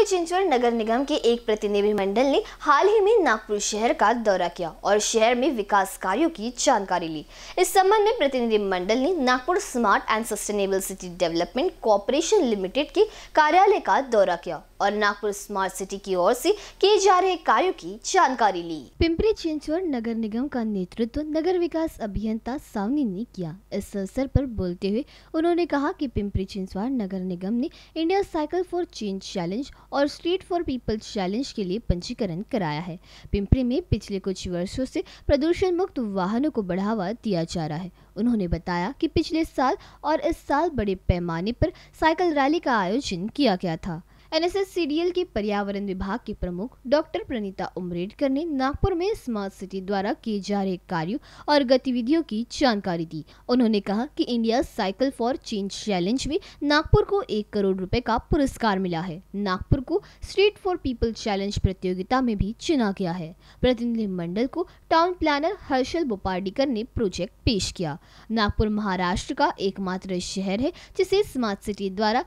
पूरे चिंचवड़ नगर निगम के एक प्रतिनिधिमंडल ने हाल ही में नागपुर शहर का दौरा किया और शहर में विकास कार्यों की जानकारी ली इस संबंध में प्रतिनिधिमंडल ने Nagpur smart and sustainable city development corporation limited के कार्यालय का दौरा किया और नागपुर स्मार्ट सिटी की ओर से किए जा रहे कार्यों की जानकारी ली पिंपरी चिंचवड़ नगर निगम का नेतृत्व नगर विकास अभियंता सावनी ने किया इस अवसर पर बोलते हुए उन्होंने कहा कि पिंपरी चिंचवड़ नगर निगम ने India cycle for change challenge और स्ट्रीट फॉर पीपल चैलेंज के लिए पंजीकरण कराया है पिंपरी में पिछले कुछ वर्षो ऐसी प्रदूषण मुक्त वाहनों को बढ़ावा दिया जा रहा है उन्होंने बताया कि पिछले साल और इस साल बड़े पैमाने पर साइकिल रैली का आयोजन किया गया था एनएसएस सीडीएल के पर्यावरण विभाग की प्रमुख डॉक्टर प्रणीता उमरेडकर ने नागपुर में स्मार्ट सिटी द्वारा किए जा रहे कार्यो और गतिविधियों की जानकारी दी उन्होंने कहा कि India cycle for change challenge में नागपुर को एक करोड़ रुपए का पुरस्कार मिला है नागपुर को स्ट्रीट फॉर पीपल चैलेंज प्रतियोगिता में भी चुना गया है प्रतिनिधिमंडल को टाउन प्लानर हर्षल बोपार्डिकर ने प्रोजेक्ट पेश किया नागपुर महाराष्ट्र का एकमात्र शहर है जिसे स्मार्ट सिटी द्वारा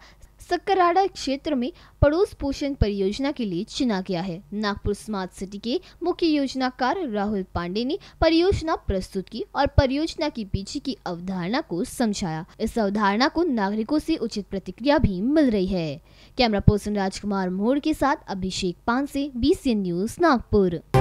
सक्कराड़ा क्षेत्र में पड़ोस पोषण परियोजना के लिए चुना गया है नागपुर स्मार्ट सिटी के मुख्य योजनाकार राहुल पांडे ने परियोजना प्रस्तुत की और परियोजना के पीछे की अवधारणा को समझाया इस अवधारणा को नागरिकों से उचित प्रतिक्रिया भी मिल रही है कैमरा पर्सन राजकुमार मोड़ के साथ अभिषेक पान से बीसीएन न्यूज नागपुर